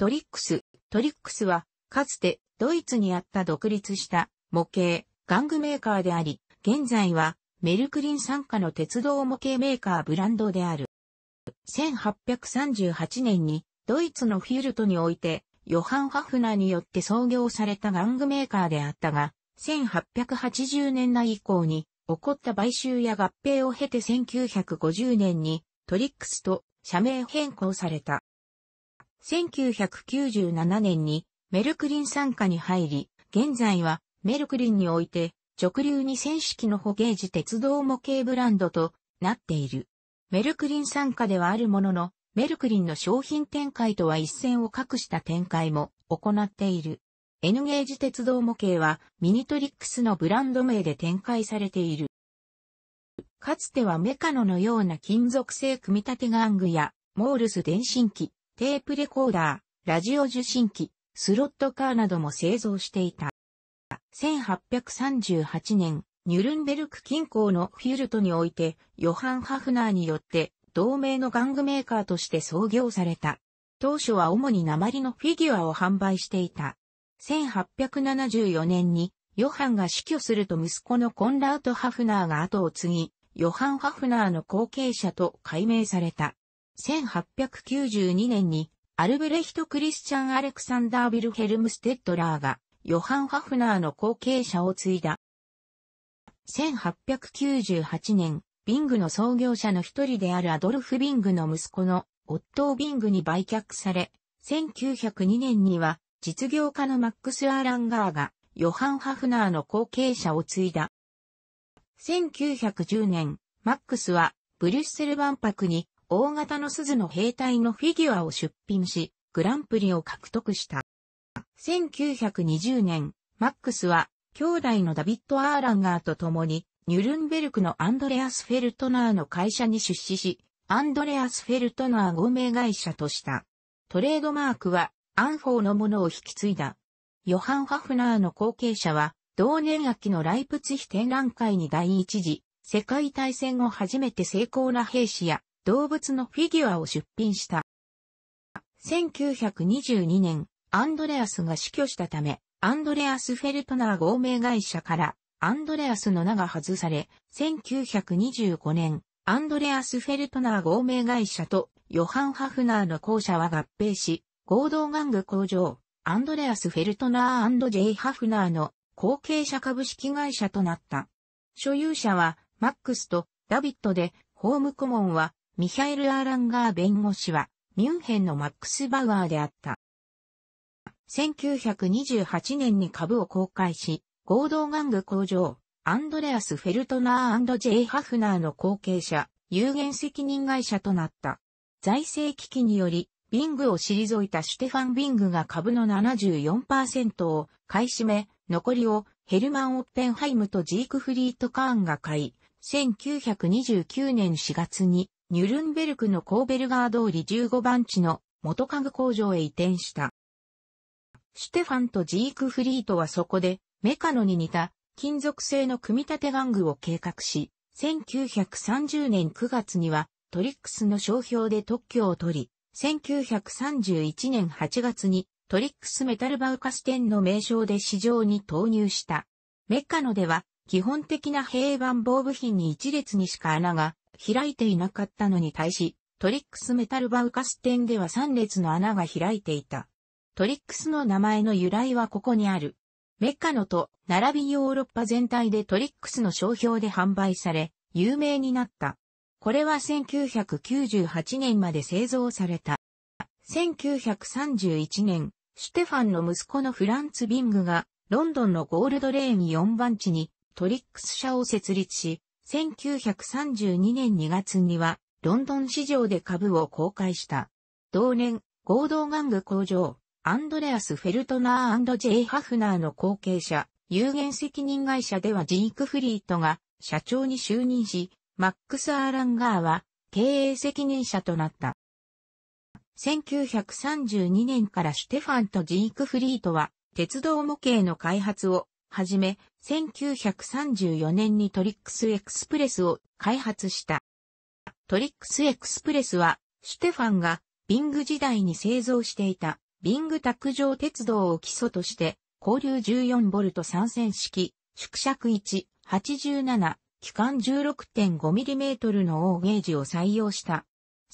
トリックス。トリックスは、かつてドイツにあった独立した模型、玩具メーカーであり、現在はメルクリン傘下の鉄道模型メーカーブランドである。1838年にドイツのフィルトにおいてヨハン・ハフナによって創業された玩具メーカーであったが、1880年代以降に起こった買収や合併を経て1950年にトリックスと社名変更された。1997年にメルクリン参加に入り、現在はメルクリンにおいて直流に線式のホゲージ鉄道模型ブランドとなっている。メルクリン参加ではあるものの、メルクリンの商品展開とは一線を画した展開も行っている。N ゲージ鉄道模型はミニトリックスのブランド名で展開されている。かつてはメカノのような金属製組み立て玩具やモールス電信機、テープレコーダー、ラジオ受信機、スロットカーなども製造していた。1838年、ニュルンベルク近郊のフィルトにおいて、ヨハン・ハフナーによって、同盟の玩具メーカーとして創業された。当初は主に鉛のフィギュアを販売していた。1874年に、ヨハンが死去すると息子のコンラート・ハフナーが後を継ぎ、ヨハン・ハフナーの後継者と改名された。1892年にアルブレヒト・クリスチャン・アレクサンダー・ビルヘルム・ステッドラーがヨハン・ハフナーの後継者を継いだ。1898年、ビングの創業者の一人であるアドルフ・ビングの息子のオットー・ビングに売却され、1902年には実業家のマックス・アーランガーがヨハン・ハフナーの後継者を継いだ。1910年、マックスはブリュッセル万博に大型の鈴の兵隊のフィギュアを出品し、グランプリを獲得した。1920年、マックスは、兄弟のダビッド・アーランガーと共に、ニュルンベルクのアンドレアス・フェルトナーの会社に出資し、アンドレアス・フェルトナー合名会社とした。トレードマークは、アンフォーのものを引き継いだ。ヨハン・ハフナーの後継者は、同年秋のライプツヒ展覧会に第一次、世界大戦後初めて成功な兵士や、動物のフィギュアを出品した。1922年、アンドレアスが死去したため、アンドレアス・フェルトナー合名会社から、アンドレアスの名が外され、1925年、アンドレアス・フェルトナー合名会社とヨハン・ハフナーの校舎は合併し、合同玩具工場、アンドレアス・フェルトナー &J・ ハフナーの後継者株式会社となった。所有者は、マックスとダビットで、ーム顧問は、ミヒャエル・アーランガー弁護士は、ミュンヘンのマックス・バウアーであった。1928年に株を公開し、合同玩具工場、アンドレアス・フェルトナー &J・ ハフナーの後継者、有限責任会社となった。財政危機により、ビングを退いたシュテファン・ビングが株の74%を買い占め、残りをヘルマン・オッペンハイムとジークフリート・カーンが買い、1929年4月にニュルンベルクのコーベルガー通り15番地の元家具工場へ移転した。シュテファンとジークフリートはそこでメカノに似た金属製の組み立て玩具を計画し、1930年9月にはトリックスの商標で特許を取り、1931年8月にトリックスメタルバウカス店の名称で市場に投入した。メカノでは基本的な平板棒部品に一列にしか穴が開いていなかったのに対し、トリックスメタルバウカス店では3列の穴が開いていた。トリックスの名前の由来はここにある。メッカノと並びヨーロッパ全体でトリックスの商標で販売され、有名になった。これは1998年まで製造された。1931年、シュテファンの息子のフランツ・ビングが、ロンドンのゴールドレーン4番地にトリックス社を設立し、1932年2月には、ロンドン市場で株を公開した。同年、合同玩具工場、アンドレアス・フェルトナー &J・ ハフナーの後継者、有限責任会社ではジークフリートが社長に就任し、マックス・アーランガーは経営責任者となった。1932年からシュテファンとジークフリートは鉄道模型の開発をはじめ1934年にトリックスエクスプレスを開発した。トリックスエクスプレスは、シュテファンがビング時代に製造していたビング卓上鉄道を基礎として、交流 14V3 式、縮尺1、87、機関 16.5mm の大ゲージを採用した。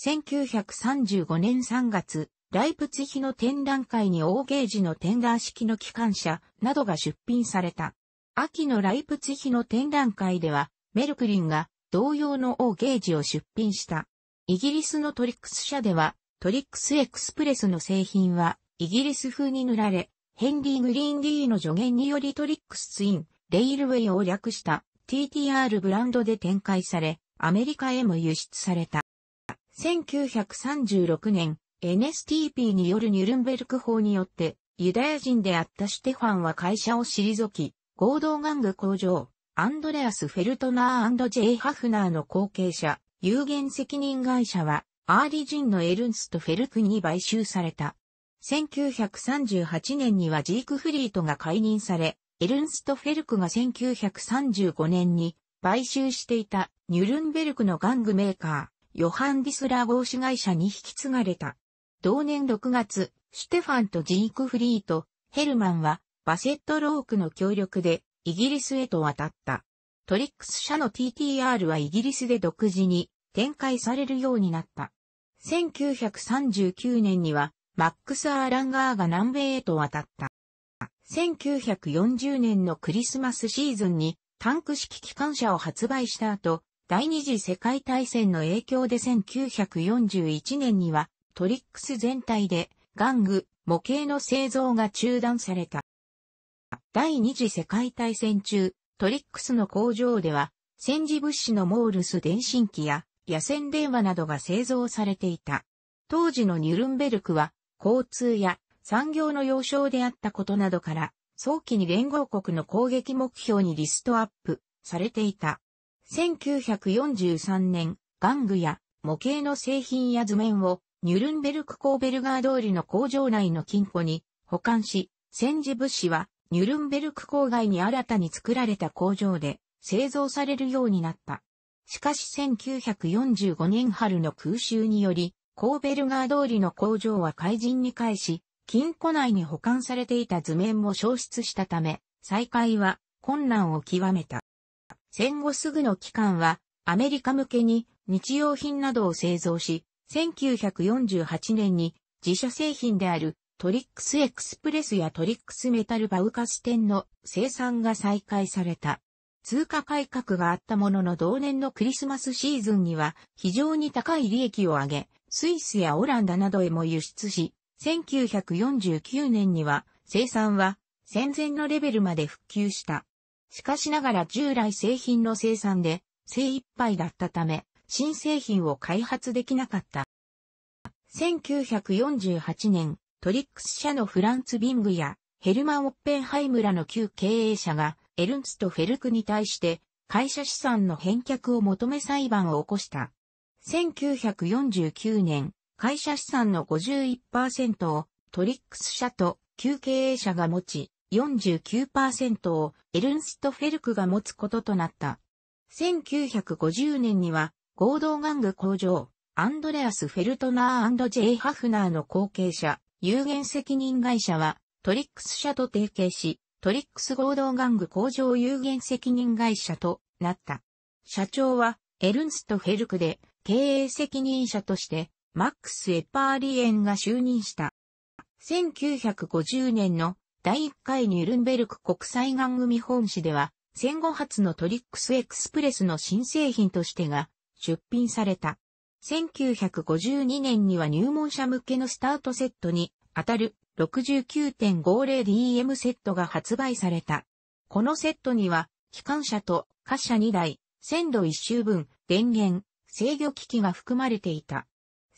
1935年3月、ライプツヒの展覧会に大ゲージのテンダー式の機関車などが出品された。秋のライプツヒの展覧会では、メルクリンが同様の O ゲージを出品した。イギリスのトリックス社では、トリックスエクスプレスの製品は、イギリス風に塗られ、ヘンリー・グリーンーの助言によりトリックスツイン、レイルウェイを略した TTR ブランドで展開され、アメリカへも輸出された。1936年、NSTP によるニュルンベルク法によって、ユダヤ人であったシュテファンは会社を退き、合同玩具工場、アンドレアス・フェルトナー &J・ ハフナーの後継者、有限責任会社は、アーリジンのエルンスト・フェルクに買収された。1938年にはジークフリートが解任され、エルンスト・フェルクが1935年に買収していたニュルンベルクの玩具メーカー、ヨハン・ディスラー合資会社に引き継がれた。同年6月、シュテファンとジークフリート、ヘルマンはバセット・ロークの協力でイギリスへと渡った。トリックス社の TTR はイギリスで独自に展開されるようになった。1939年にはマックス・アーランガーが南米へと渡った。1940年のクリスマスシーズンにタンク式機関車を発売した後、第二次世界大戦の影響で1941年にはトリックス全体で玩具、模型の製造が中断された。第二次世界大戦中、トリックスの工場では、戦時物資のモールス電信機や野戦電話などが製造されていた。当時のニュルンベルクは、交通や産業の要衝であったことなどから、早期に連合国の攻撃目標にリストアップされていた。1943年、玩具や模型の製品や図面をニュルンベルクコーベルガー通りの工場内の金庫に保管し、戦時物資はニュルンベルク郊外に新たに作られた工場で製造されるようになった。しかし1945年春の空襲により、コーベルガー通りの工場は怪人に返し、金庫内に保管されていた図面も消失したため、再開は困難を極めた。戦後すぐの期間は、アメリカ向けに日用品などを製造し、1948年に自社製品であるトリックスエクスプレスやトリックスメタルバウカス店の生産が再開された。通貨改革があったものの同年のクリスマスシーズンには非常に高い利益を上げ、スイスやオランダなどへも輸出し、1949年には生産は戦前のレベルまで復旧した。しかしながら従来製品の生産で精一杯だったため、新製品を開発できなかった。1948年、トリックス社のフランツ・ビングやヘルマン・オッペンハイムらの旧経営者がエルンスト・フェルクに対して会社資産の返却を求め裁判を起こした。1949年、会社資産の51%をトリックス社と旧経営者が持ち、49%をエルンスト・フェルクが持つこととなった。1950年には合同玩具工場、アンドレアス・フェルトナージェイ・ハフナーの後継者、有限責任会社は、トリックス社と提携し、トリックス合同玩具工場有限責任会社となった。社長は、エルンスト・ヘルクで、経営責任者として、マックス・エパーリエンが就任した。1950年の第1回ニュルンベルク国際玩具見本誌では、戦後初のトリックスエクスプレスの新製品としてが出品された。1952年には入門者向けのスタートセットに当たる 69.50DM セットが発売された。このセットには、機関車と貨車2台、線路1周分、電源、制御機器が含まれていた。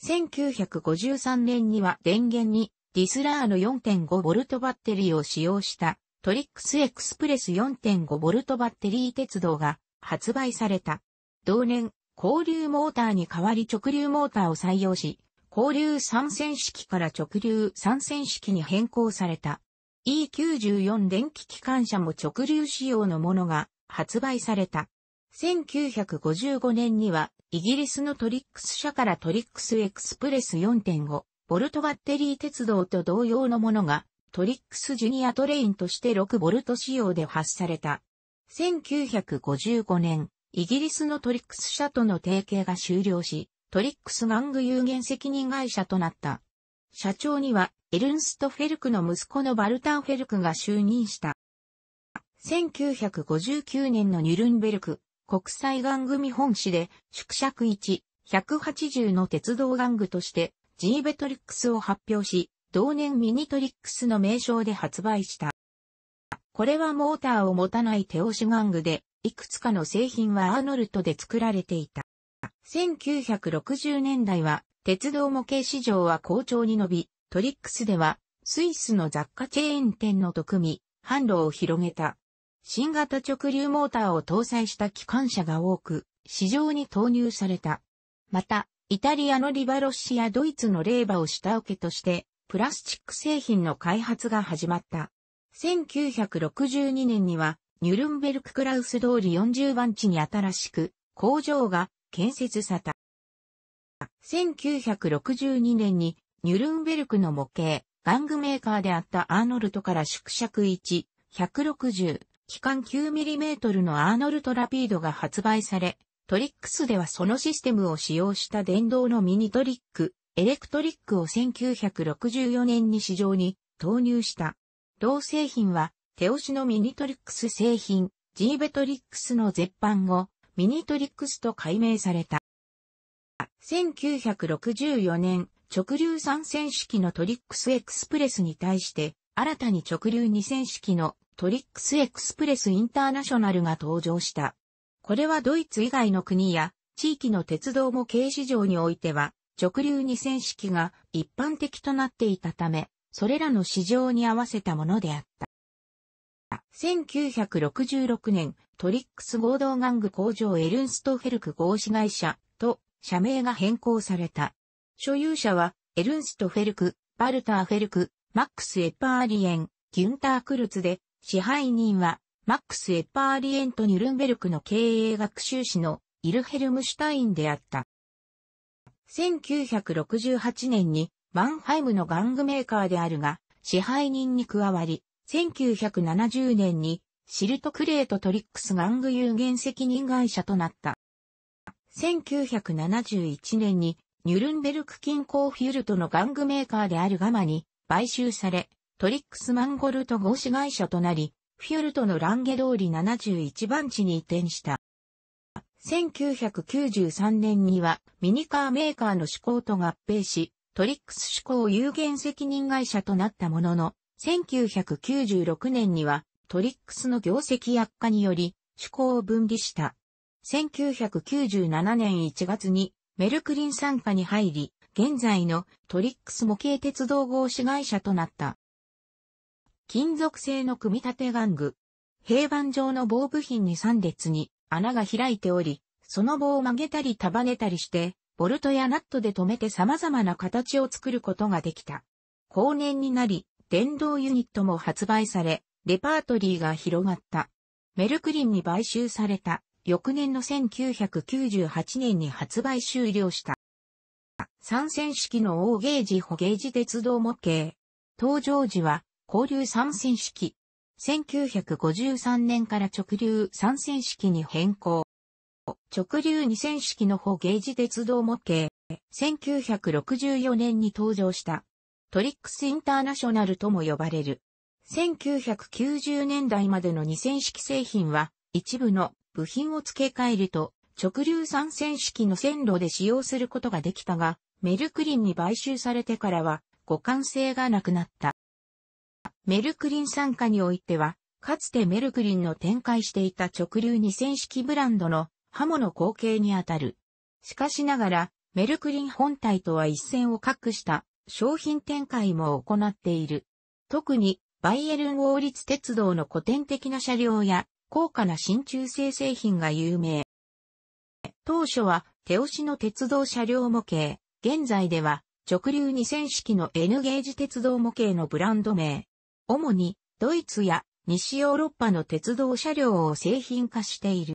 1953年には電源にディスラーの 4.5V バッテリーを使用したトリックスエクスプレス 4.5V バッテリー鉄道が発売された。同年、交流モーターに代わり直流モーターを採用し、交流三線式から直流三線式に変更された。E94 電気機関車も直流仕様のものが発売された。1955年にはイギリスのトリックス社からトリックスエクスプレス4.5ボルトバッテリー鉄道と同様のものがトリックスジュニアトレインとして6ボルト仕様で発された。1955年、イギリスのトリックス社との提携が終了し、トリックス玩具有限責任会社となった。社長には、エルンスト・フェルクの息子のバルタン・フェルクが就任した。1959年のニュルンベルク国際玩具見本市で縮尺1、180の鉄道玩具としてジーベトリックスを発表し、同年ミニトリックスの名称で発売した。これはモーターを持たない手押し玩具で、いくつかの製品はアーノルトで作られていた。1960年代は鉄道模型市場は好調に伸び、トリックスではスイスの雑貨チェーン店の特み、販路を広げた。新型直流モーターを搭載した機関車が多く、市場に投入された。また、イタリアのリバロッシやドイツのレーバを下請けとして、プラスチック製品の開発が始まった。1962年には、ニュルンベルククラウス通り40番地に新しく工場が建設された。1962年にニュルンベルクの模型、玩具メーカーであったアーノルトから縮尺1、160、機関 9mm のアーノルトラピードが発売され、トリックスではそのシステムを使用した電動のミニトリック、エレクトリックを1964年に市場に投入した。同製品は手押しのミニトリックス製品、ジーベトリックスの絶版後、ミニトリックスと改名された。1964年、直流3000式のトリックスエクスプレスに対して、新たに直流2000式のトリックスエクスプレスインターナショナルが登場した。これはドイツ以外の国や地域の鉄道模型市場においては、直流2000式が一般的となっていたため、それらの市場に合わせたものであった。1966年、トリックス合同玩具工場エルンストフェルク合資会社と社名が変更された。所有者は、エルンストフェルク、バルター・フェルク、マックス・エッパーリエン、ギュンター・クルツで、支配人は、マックス・エッパーリエンとニュルンベルクの経営学習士のイルヘルムシュタインであった。1968年に、マンハイムの玩具メーカーであるが、支配人に加わり、1970年にシルトクレートトリックス玩具有限責任会社となった。1971年にニュルンベルク近郊フュルトの玩具メーカーであるガマに買収され、トリックスマンゴルト合資会社となり、フュルトのランゲ通り71番地に移転した。1993年にはミニカーメーカーの志向と合併し、トリックス志向有限責任会社となったものの、1996年にはトリックスの業績悪化により、趣向を分離した。1997年1月にメルクリン傘下に入り、現在のトリックス模型鉄道合資会社となった。金属製の組み立て玩具。平板状の棒部品に3列に穴が開いており、その棒を曲げたり束ねたりして、ボルトやナットで止めて様々な形を作ることができた。後年になり、電動ユニットも発売され、レパートリーが広がった。メルクリンに買収された、翌年の1998年に発売終了した。参戦式の大ゲージホゲージ鉄道模型。登場時は、交流参戦式。1953年から直流参戦式に変更。直流二0式のホゲージ鉄道模型。1964年に登場した。トリックスインターナショナルとも呼ばれる。1990年代までの2 0式製品は、一部の部品を付け替えると、直流3線式の線路で使用することができたが、メルクリンに買収されてからは、互換性がなくなった。メルクリン傘下においては、かつてメルクリンの展開していた直流2線式ブランドの刃物後継にあたる。しかしながら、メルクリン本体とは一線を画した商品展開も行っている。特にバイエルン王立鉄道の古典的な車両や高価な真鍮製製品が有名。当初は手押しの鉄道車両模型、現在では直流2000式の N ゲージ鉄道模型のブランド名。主にドイツや西ヨーロッパの鉄道車両を製品化している。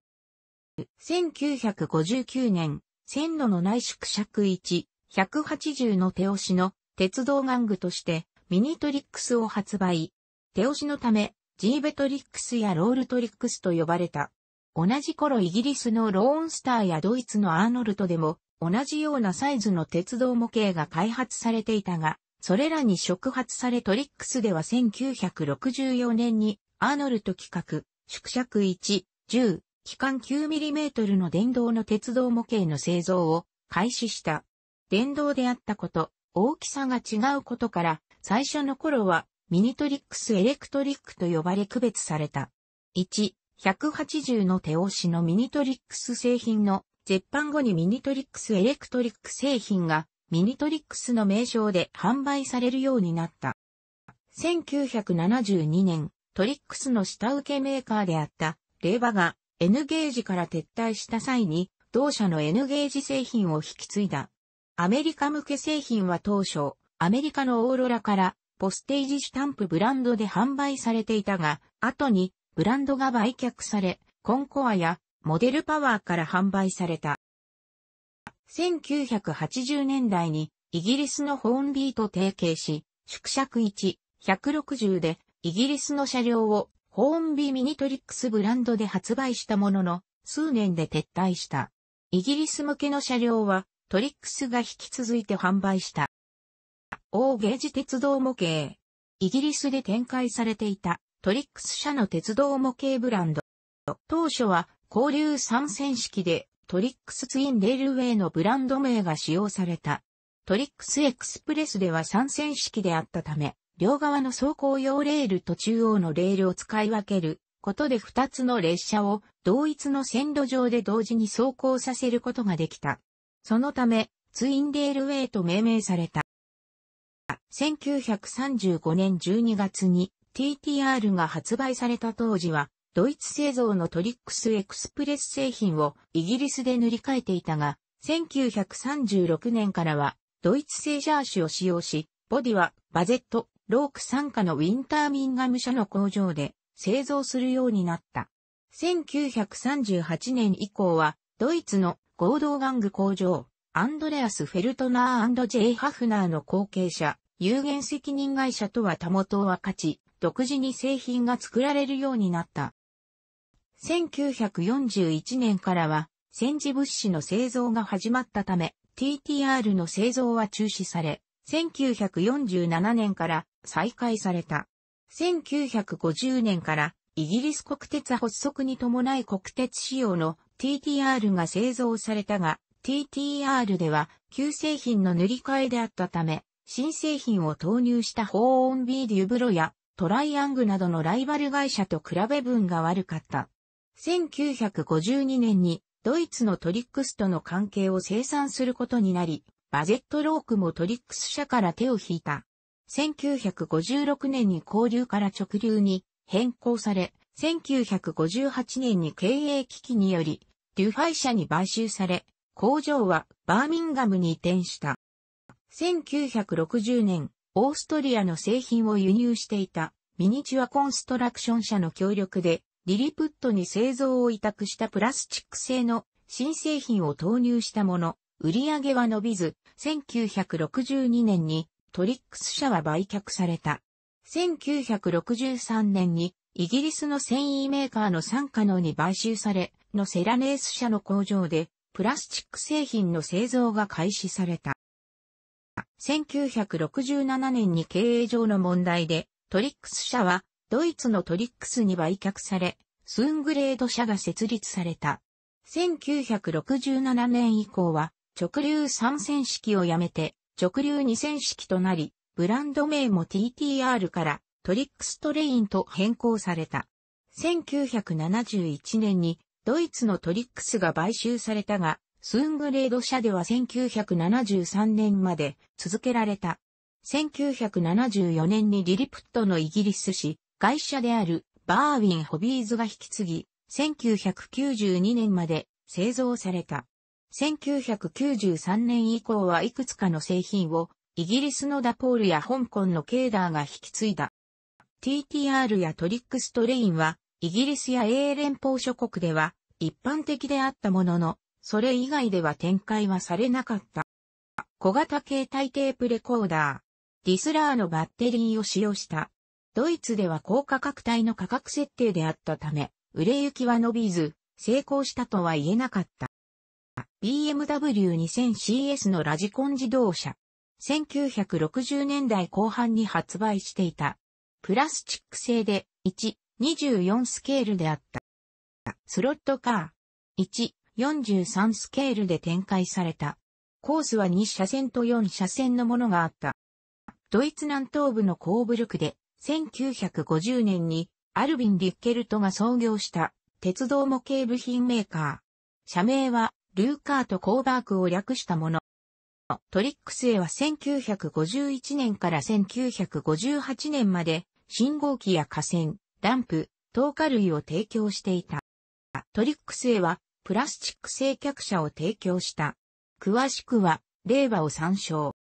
1959年、線路の内縮尺1、180の手押しの鉄道玩具としてミニトリックスを発売。手押しのため、ジーベトリックスやロールトリックスと呼ばれた。同じ頃イギリスのローンスターやドイツのアーノルトでも同じようなサイズの鉄道模型が開発されていたが、それらに触発されトリックスでは1964年にアーノルト企画、縮尺1、10、機関 9mm の電動の鉄道模型の製造を開始した。電動であったこと、大きさが違うことから、最初の頃はミニトリックスエレクトリックと呼ばれ区別された。1、180の手押しのミニトリックス製品の絶版後にミニトリックスエレクトリック製品がミニトリックスの名称で販売されるようになった。1972年、トリックスの下請けメーカーであったレーバが N ゲージから撤退した際に同社の N ゲージ製品を引き継いだ。アメリカ向け製品は当初、アメリカのオーロラからポステージスタンプブランドで販売されていたが、後にブランドが売却され、コンコアやモデルパワーから販売された。1980年代にイギリスのホーンビーと提携し、縮尺1、160でイギリスの車両をホーンビーミニトリックスブランドで発売したものの、数年で撤退した。イギリス向けの車両はトリックスが引き続いて販売した。大ゲージ鉄道模型。イギリスで展開されていたトリックス社の鉄道模型ブランド。当初は交流参戦式でトリックスツインレールウェイのブランド名が使用された。トリックスエクスプレスでは参戦式であったため、両側の走行用レールと中央のレールを使い分けることで2つの列車を同一の線路上で同時に走行させることができた。そのため、ツインデールウェイと命名された。1935年12月に TTR が発売された当時は、ドイツ製造のトリックスエクスプレス製品をイギリスで塗り替えていたが、1936年からはドイツ製ジャーシュを使用し、ボディはバゼット、ローク傘下のウィンターミンガム社の工場で製造するようになった。1938年以降はドイツの合同玩具工場、アンドレアス・フェルトナー &J・ ハフナーの後継者、有限責任会社とはたもとを分かち、独自に製品が作られるようになった。1941年からは、戦時物資の製造が始まったため、TTR の製造は中止され、1947年から再開された。1950年からイギリス国鉄発足に伴い国鉄仕様の TTR が製造されたが、TTR では旧製品の塗り替えであったため、新製品を投入したホーオンビーデュブロやトライアングなどのライバル会社と比べ分が悪かった。1952年にドイツのトリックスとの関係を生産することになり、バゼットロークもトリックス社から手を引いた。1956年に交流から直流に変更され、1958年に経営危機により、デュファイ社に買収され、工場はバーミンガムに移転した。1960年、オーストリアの製品を輸入していたミニチュアコンストラクション社の協力で、リリプットに製造を委託したプラスチック製の新製品を投入したもの、売上は伸びず、1962年にトリックス社は売却された。1963年にイギリスの繊維メーカーの傘下のに買収され、のセラネース社の工場でプラスチック製品の製造が開始された。1967年に経営上の問題でトリックス社はドイツのトリックスに売却され、スーングレード社が設立された。1967年以降は直流3 0式をやめて直流2 0 0 0式となり、ブランド名も TTR からトリックストレインと変更された。1971年にドイツのトリックスが買収されたが、スーングレード社では1973年まで続けられた。1974年にリリプットのイギリス紙、外社であるバーウィン・ホビーズが引き継ぎ、1992年まで製造された。1993年以降はいくつかの製品をイギリスのダポールや香港のケーダーが引き継いだ。TTR やトリックストレインは、イギリスや英連邦諸国では一般的であったものの、それ以外では展開はされなかった。小型携帯テープレコーダー、ディスラーのバッテリーを使用した。ドイツでは高価格帯の価格設定であったため、売れ行きは伸びず、成功したとは言えなかった。BMW 2000CS のラジコン自動車、1960年代後半に発売していた。プラスチック製で1、24スケールであった。スロットカー1、43スケールで展開された。コースは2車線と4車線のものがあった。ドイツ南東部のコーブルクで1950年にアルビン・リッケルトが創業した鉄道模型部品メーカー。社名はルーカート・コーバークを略したもの。トリックスへは1951年から1958年まで信号機や河川、ダンプ、透過類を提供していた。トリックスへはプラスチック製客車を提供した。詳しくは令和を参照。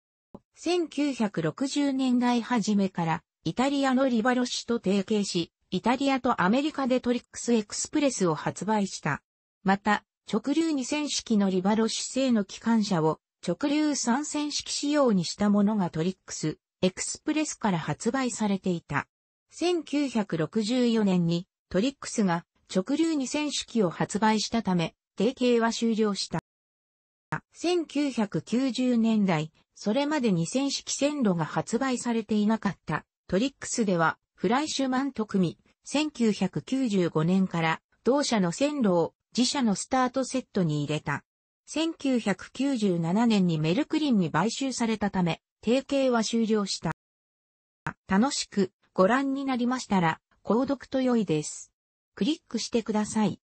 1960年代初めからイタリアのリバロッシュと提携し、イタリアとアメリカでトリックスエクスプレスを発売した。また、直流二線式のリバロッシュ製の機関車を直流参戦式仕様にしたものがトリックス、エクスプレスから発売されていた。1964年にトリックスが直流2000式を発売したため、提携は終了した。1990年代、それまで2000式線路が発売されていなかったトリックスでは、フライシュマンと組み、1995年から同社の線路を自社のスタートセットに入れた。1997年にメルクリンに買収されたため、提携は終了した。楽しくご覧になりましたら、購読と良いです。クリックしてください。